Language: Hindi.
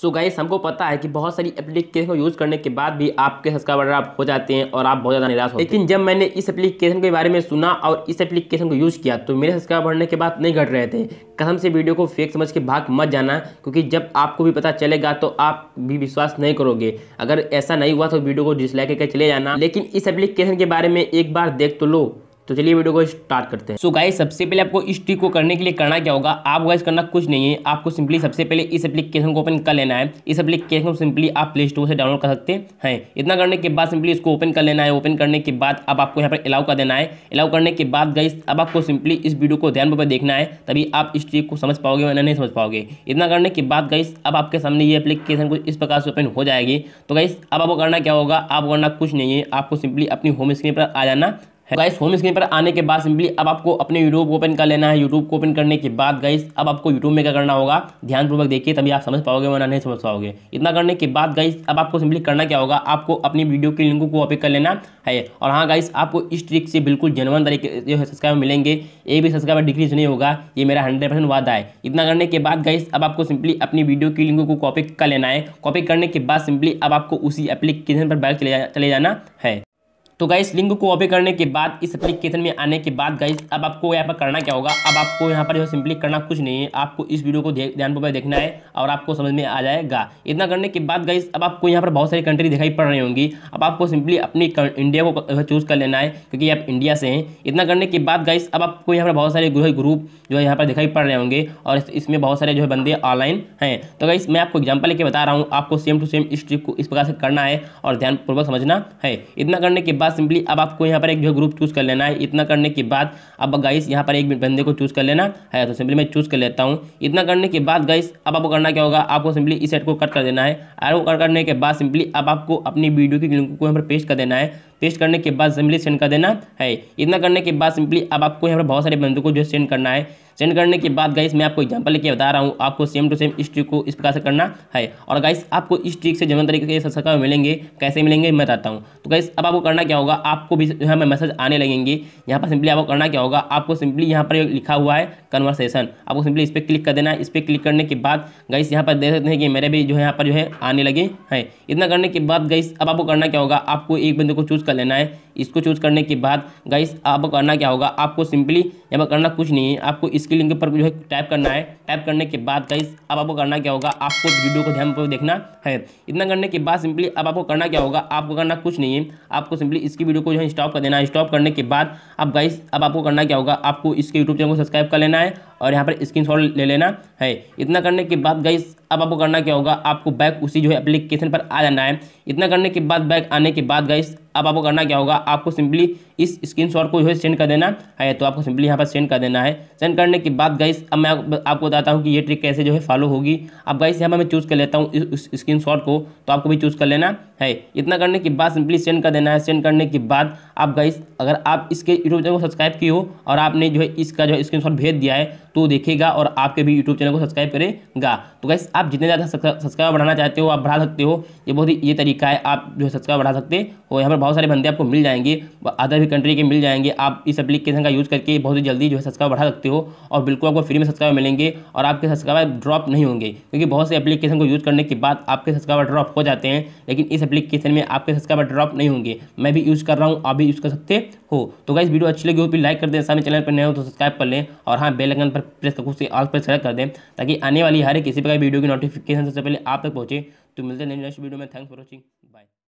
सो so गाइस हमको पता है कि बहुत सारी एप्लीकेशन को यूज़ करने के बाद भी आपके सब्सक्राइबर आप हो जाते हैं और आप बहुत ज़्यादा निराश होते हैं लेकिन जब मैंने इस एप्लीकेशन के बारे में सुना और इस एप्लीकेशन को यूज़ किया तो मेरे सब्सक्राइब बढ़ने के बाद नहीं घट रहे थे कसम से वीडियो को फेक समझ के भाग मत जाना क्योंकि जब आपको भी पता चलेगा तो आप भी विश्वास नहीं करोगे अगर ऐसा नहीं हुआ तो वीडियो को डिसलाइक करके चले जाना लेकिन इस एप्लीकेशन के बारे में एक बार देख तो लो तो चलिए वीडियो को स्टार्ट करते हैं सो so गाइस सबसे पहले आपको इस ट्रिक को करने के लिए करना क्या होगा आप गाइस करना कुछ नहीं है आपको सिंपली सबसे पहले इस एप्लीकेशन को ओपन कर लेना है इस एप्लीकेशन को सिंपली आप प्ले स्टोर से डाउनलोड कर सकते हैं इतना करने के बाद सिंपली इसको ओपन कर लेना है ओपन करने के बाद अब आपको यहाँ पर अलाउ कर देना है अलाउ करने के बाद गाइस अब आपको सिंपली इस वीडियो को ध्यान पर देखना है तभी आप इस ट्रिक को समझ पाओगे वरना नहीं समझ पाओगे इतना करने के बाद गाइस अब आपके सामने ये एप्लीकेशन कुछ इस प्रकार से ओपन हो जाएगी तो गाइस अब आपको करना क्या होगा आपको करना कुछ नहीं है आपको सिंपली अपनी होम स्क्रीन पर आ जाना गाइस होम स्क्रीन पर आने के बाद सिंपली अब आपको अपने यूट्यूब ओपन कर लेना है यूट्यूब को ओपन करने के बाद गाइस अब आपको यूट्यूब में क्या करना होगा ध्यानपूर्वक देखिए तभी आप समझ पाओगे वरना नहीं समझ पाओगे इतना करने के बाद गाइस अब आपको सिंपली करना क्या होगा आपको अपनी वीडियो के लिंक को कॉपी कर लेना है और हाँ गाइस आपको इस ट्रिक से बिल्कुल जनवन तरीके जो सब्सक्राइबर मिलेंगे ये भी सब्सक्राइबर डिक्रीज नहीं होगा ये मेरा हंड्रेड वादा है इतना करने के बाद गाइस अब आपको सिंपली अपनी वीडियो की लिंक को कॉपी कर लेना है कॉपी करने के बाद सिंपली अब आपको उसी एप्लीकेशन पर बैक चले जाना है तो गाइस लिंक को ओपे करने के बाद इस एप्लीकेशन में आने के बाद गाइस अब आपको यहाँ पर करना क्या होगा अब आपको यहाँ पर जो सिंपली करना कुछ नहीं है आपको इस वीडियो को ध्यानपूर्वक देखना है और आपको समझ में आ जाएगा इतना करने के बाद गाइस अब आपको यहाँ पर बहुत सारी कंट्री दिखाई पड़ रही होंगी अब आपको सिंपली अपनी इंडिया को चूज़ कर लेना है क्योंकि आप इंडिया से हैं इतना करने के बाद गाइस अब आपको यहाँ पर बहुत सारे जो ग्रुप जो है यहाँ पर दिखाई पड़ रहे होंगे और इसमें बहुत सारे जो है बंदे ऑनलाइन हैं तो गाइस मैं आपको एग्जाम्पल लेके बता रहा हूँ आपको सेम टू सेम इस ट्रिक को इस प्रकार से करना है और ध्यानपूर्वक समझना है इतना करने के बाद बाद सिंपली अब आपको यहाँ पर एक जो ग्रुप चूज़ कर लेना है इतना करने के बाद अब गाइस यहाँ पर एक बंदे को चूज़ कर लेना है तो सिंपली मैं चूज़ कर लेता हूँ इतना करने के बाद गाइस अब आपको करना क्या होगा आपको सिंपली इस सेट को कट कर देना है और वो कट करने के बाद सिंपली अब आपको अपनी वीडियो की लिंक को यहाँ पर पेस्ट कर देना है पेस्ट करने के बाद सिंपली सेंड कर देना है इतना करने के बाद सिंपली अब आपको यहाँ पर बहुत सारे बंदों को जो सेंड करना है सेंड करने के बाद गाइस मैं आपको एग्जांपल लेके बता रहा हूँ आपको सेम टू सेम इस ट्रिक को इस प्रकार से करना है और गाइस आपको इस ट्रिक से जमन तरीके से सका मिलेंगे कैसे मिलेंगे मैं बताता हूँ तो गाइस अब आपको करना क्या होगा आपको भी यहाँ पर मैसेज आने लगेंगे यहाँ पर सिंपली आपको करना क्या होगा आपको सिंपली यहाँ पर लिखा हुआ है कन्वर्सेशन आपको सिंपली इस पर क्लिक कर देना है इस पर क्लिक करने के बाद गाइस यहाँ पर देख सकते हैं कि मेरे भी जो है यहाँ पर जो है आने लगे हैं इतना करने के बाद गाइस अब आपको करना क्या होगा आपको एक बंदे को चूज कर लेना है इसको चूज़ करने के बाद गाइस आप करना क्या होगा आपको सिंपली यहाँ पर करना कुछ नहीं है आपको इसके लिंक पर जो है टाइप करना है टाइप करने के बाद गाइस अब आपको करना क्या होगा आपको वीडियो को ध्यान पूर्वक देखना है इतना करने के बाद सिंपली अब आपको करना क्या होगा आपको करना कुछ नहीं है आपको सिंपली इसकी वीडियो को जो है स्टॉप कर देना है स्टॉप करने के बाद अब गाइस अब आपको करना क्या होगा आपको इसके यूट्यूब चैनल को सब्सक्राइब कर लेना है और यहाँ पर स्क्रीन ले लेना है इतना करने के बाद गाइस अब आपको करना क्या होगा आपको बैक उसी जो है एप्लीकेशन पर आ जाना है इतना करने के बाद बैक आने के बाद गाइस अब आपको करना क्या होगा आपको सिंपली इस स्क्रीन शॉट को जो है सेंड कर देना है तो आपको सिंपली यहाँ पर सेंड कर देना है सेंड करने के बाद गाइस अब मैं आपको बताता हूँ कि ये ट्रिक कैसे जो है फॉलो होगी अब गाइस यहाँ पर मैं चूज़ कर लेता हूँ इस शॉट को तो आपको भी चूज़ कर लेना है इतना करने के बाद सिंपली सेंड कर देना है सेंड करने के बाद आप गाइस अगर आप इसके यूट्यूब चैनल को सब्सक्राइब किए हो और आपने जो है इसका जो है स्क्रीन भेज दिया है तो देखेगा और आपके भी यूट्यूब चैनल को सब्सक्राइब करेगा तो गाइस आप जितने ज़्यादा सब्सक्राइबर बढ़ाना चाहते हो आप बढ़ा सकते हो ये बहुत ही ये तरीका है आप जो है सब्सक्राइब बढ़ा सकते हो यहाँ पर बहुत सारे बंदे आपको मिल जाएंगे अदर भी कंट्री के मिल जाएंगे आप इस अपलीकेशन का यूज़ करके बहुत ही जल्दी जो है सब्सक्राइब बढ़ा सकते हो और बिल्कुल आपको फ्री में सब्सक्राइब मिलेंगे और आपके सब्सक्राइबर ड्रॉप नहीं होंगे क्योंकि बहुत से एप्लीकेशन को यूज़ करने के बाद आपके सब्सक्राइबर ड्रॉप हो जाते हैं लेकिन इस अपलीकेशन में आपके सब्सक्राइबर ड्रॉप नहीं होंगे मैं भी यूज़ कर रहा हूँ अभी भी यूज़ कर सकते हो तो गाइज वीडियो अच्छी लगी हो फिर तो लाइक कर दें सामने चैनल पर नए हो तो सब्सक्राइब कर लें और हाँ बेलाइकन पर प्रेस कर कुछ ऑल पर सेलेक्ट कर दें ताकि आने वाली हर किसी प्रकार वीडियो की नोटिफिकेशन सबसे पहले आप तक पहुँचे तो मिलते हैं नेक्स्ट वीडियो में थैंक्स फॉर वॉचिंग बाय